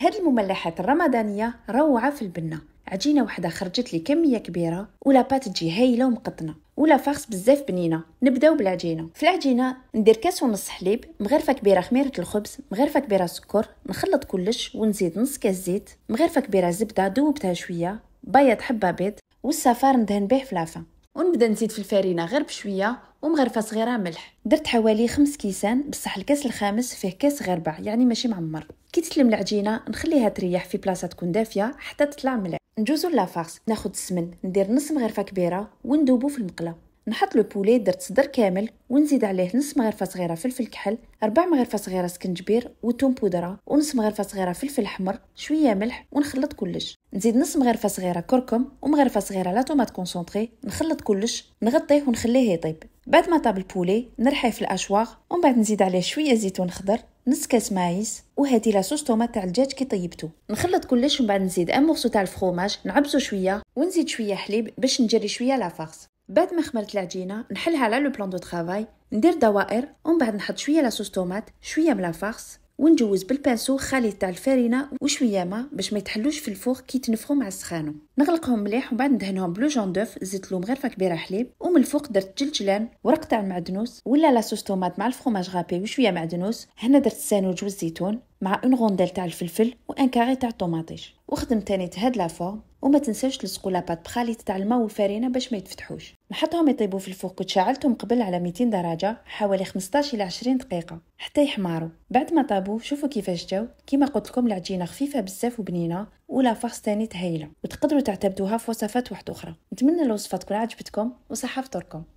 هاد المملحات الرمضانيه روعه في البنه عجينه وحده خرجت لي كميه كبيره ولا بات تجي هايله ومقطنه ولا فاخس بزاف بنينه نبداو بالعجينه في العجينه ندير كاس ونص حليب مغرفه كبيره خميره الخبز مغرفه كبيره سكر نخلط كلش ونزيد نص كاس زيت مغرفه كبيره زبده ذوبتها شويه بيض حبه بيض والصفار ندهن به في لافان ونبدا نزيد في الفرينه غير بشويه ومغرفه صغيره ملح درت حوالي خمس كيسان بصح الكاس الخامس فيه كاس غربع يعني ماشي معمر كي تسلم العجينه نخليها تريح في بلاصه تكون دافيه حتى تطلع ملح نجوزو لافارس ناخد السمن ندير نص مغرفه كبيره وندوبو في المقله نحط لو بولي درت صدر كامل ونزيد عليه نص مغرفه صغيره فلفل كحل ربع مغرفه صغيره سكنجبير وتوم بودره ونص مغرفه صغيره فلفل احمر شويه ملح ونخلط كلش نزيد نص مغرفه صغيره كركم ومغرفه صغيره لا طوماط كونسونطري نخلط كلش نغطيه ونخليه يطيب بعد ما طاب البولي نرحيه في الاشواغ ومن بعد نزيد عليه شويه زيتون خضر نص كاس مايس وهذه لاصوص طوماط تاع الدجاج كي طيبته نخلط كلش ومن بعد نزيد ان مورسو تاع الفرماج نعبزو شويه ونزيد شويه حليب باش نجري شويه لافارس بعد ما خمرت العجينه نحلها على لو بلان دو ترافاي ندير دوائر ومن بعد نحط شويه لاصوص طوماط شويه من لافارس ونجوز بالبانسو خليط تاع الفارينه وشويه ما باش ما يتحلوش في الفوق كي تنفخوا مع السخانه نغلقهم مليح ومن بعد ندهنهم بلو جون دوف زدت لهم غرفه كبيره حليب ومن الفوق درت جلجلان ورق تاع المعدنوس ولا لاصوص طوماط مع الفرماج غابي وشويه معدنوس هنا درت السانوج والزيتون مع اون غونديل تاع الفلفل وان كاري تاع الطوماطيش وخدمت تاني هاد لا فورم وما تنساش تلصقوا لاباط بخليط تاع الماء والفارينه باش ما يتفتحوش نحطهم يطيبوا في الفوق كنت شعلتهم قبل على 200 درجة حوالي 15 إلى 20 دقيقة حتى يحمروا بعد ما طابوا شوفوا كيفاش جاو كيما قلت لكم العجينة خفيفة بزاف وبنينة ولا فاص تاني هايلة وتقدروا تعتبدوها في وصفات واحدة أخرى نتمنى الوصفة تكون عجبتكم وصحة فطوركم